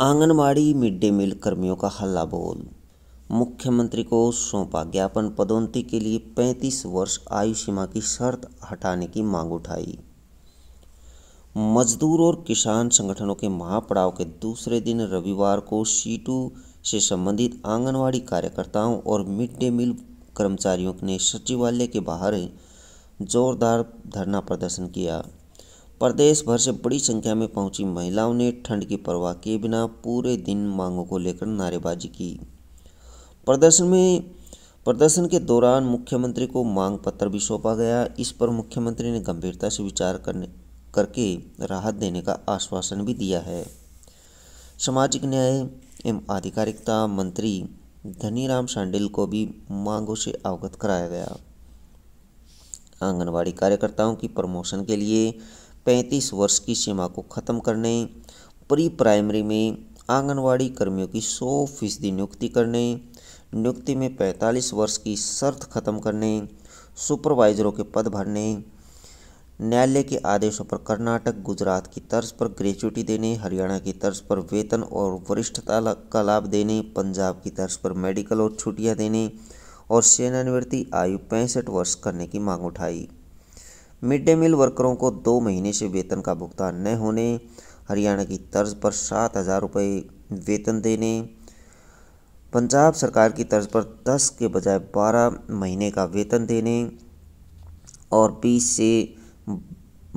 anganwadi mid day meal कर्मियों का हल्ला बोल मुख्यमंत्री को सौंपा ज्ञापन पदोन्नति के लिए 35 वर्ष आयु सीमा की शर्त हटाने की मांग उठाई मजदूर और किसान संगठनों के महापड़ाव के दूसरे दिन रविवार को सीटू से संबंधित आंगनवाड़ी कार्यकर्ताओं और मिड डे मील कर्मचारियों ने सचिवालय के बाहर जोरदार धरना प्रदर्शन किया प्रदेश भर से बड़ी संख्या में पहुंची महिलाओं ने ठंड की परवाह किए बिना पूरे दिन मांगों को लेकर नारेबाजी की प्रदर्शन में प्रदर्शन के दौरान मुख्यमंत्री को मांग पत्र भी सौंपा गया इस पर मुख्यमंत्री ने गंभीरता से विचार करने करके राहत देने का आश्वासन भी दिया है सामाजिक न्याय एवं आधिकारिकता मंत्री धनीराम शांडिल को भी मांगों से अवगत कराया गया आंगनबाड़ी कार्यकर्ताओं की प्रमोशन के लिए पैंतीस वर्ष की सीमा को ख़त्म करने प्री प्राइमरी में आंगनवाड़ी कर्मियों की सौ फीसदी नियुक्ति करने नियुक्ति में पैंतालीस वर्ष की शर्त खत्म करने सुपरवाइजरों के पद भरने न्यायालय के आदेशों पर कर्नाटक गुजरात की तर्ज पर ग्रेचुटी देने हरियाणा की तर्ज पर वेतन और वरिष्ठता का लाभ देने पंजाब की तर्ज पर मेडिकल और छुट्टियां देने और सेनानिवृत्ति आयु पैंसठ वर्ष करने की मांग उठाई मिड डे मील वर्करों को दो महीने से वेतन का भुगतान न होने हरियाणा की तर्ज पर सात हज़ार रुपये वेतन देने पंजाब सरकार की तर्ज पर दस के बजाय बारह महीने का वेतन देने और बीस से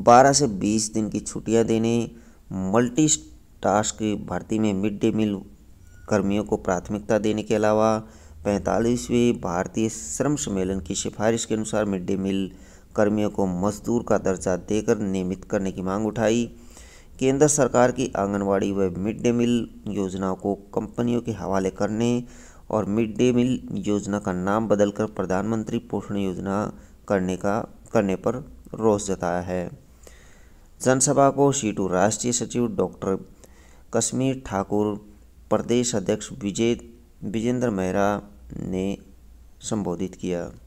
बारह से बीस दिन की छुट्टियां देने मल्टी टास्क भर्ती में मिड डे मील कर्मियों को प्राथमिकता देने के अलावा पैंतालीसवें भारतीय श्रम सम्मेलन की सिफारिश के अनुसार मिड डे मील कर्मियों को मजदूर का दर्जा देकर नियमित करने की मांग उठाई केंद्र सरकार की आंगनवाड़ी व मिड डे मील योजना को कंपनियों के हवाले करने और मिड डे मील योजना का नाम बदलकर प्रधानमंत्री पोषण योजना करने का करने पर रोष जताया है जनसभा को सीटू राष्ट्रीय सचिव डॉक्टर कश्मीर ठाकुर प्रदेश अध्यक्ष विजय विजेंद्र मेहरा ने संबोधित किया